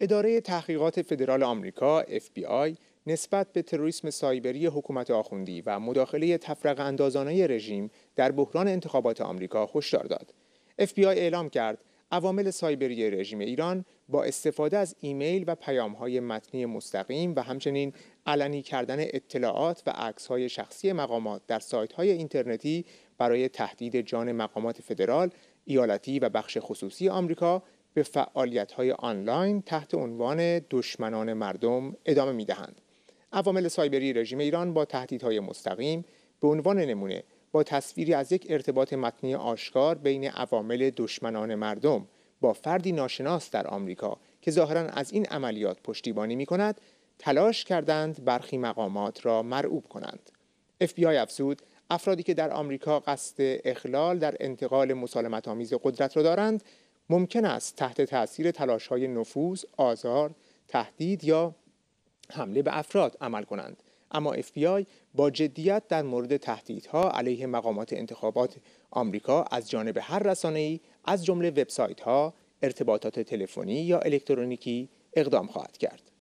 اداره تحقیقات فدرال آمریکا FBI نسبت به تروریسم سایبری حکومت آخوندی و مداخله تفرق اندازانه رژیم در بحران انتخابات آمریکا هشدار داد. FBI اعلام کرد عوامل سایبری رژیم ایران با استفاده از ایمیل و پیامهای متنی مستقیم و همچنین علنی کردن اطلاعات و عکسهای شخصی مقامات در سایت‌های اینترنتی برای تهدید جان مقامات فدرال، ایالتی و بخش خصوصی آمریکا به های آنلاین تحت عنوان دشمنان مردم ادامه می‌دهند. عوامل سایبری رژیم ایران با تهدیدهای مستقیم به عنوان نمونه با تصویری از یک ارتباط متنی آشکار بین عوامل دشمنان مردم با فردی ناشناس در آمریکا که ظاهرا از این عملیات پشتیبانی می کند تلاش کردند برخی مقامات را مرعوب کنند FBI افزود افرادی که در آمریکا قصد اخلال در انتقال مسالمت آمیز قدرت را دارند ممکن است تحت تاثیر تلاش های نفوذ، آزار، تهدید یا حمله به افراد عمل کنند اما FBI با جدیت در مورد تهدیدها علیه مقامات انتخابات آمریکا از جانب هر ای از جمله ها، ارتباطات تلفنی یا الکترونیکی اقدام خواهد کرد.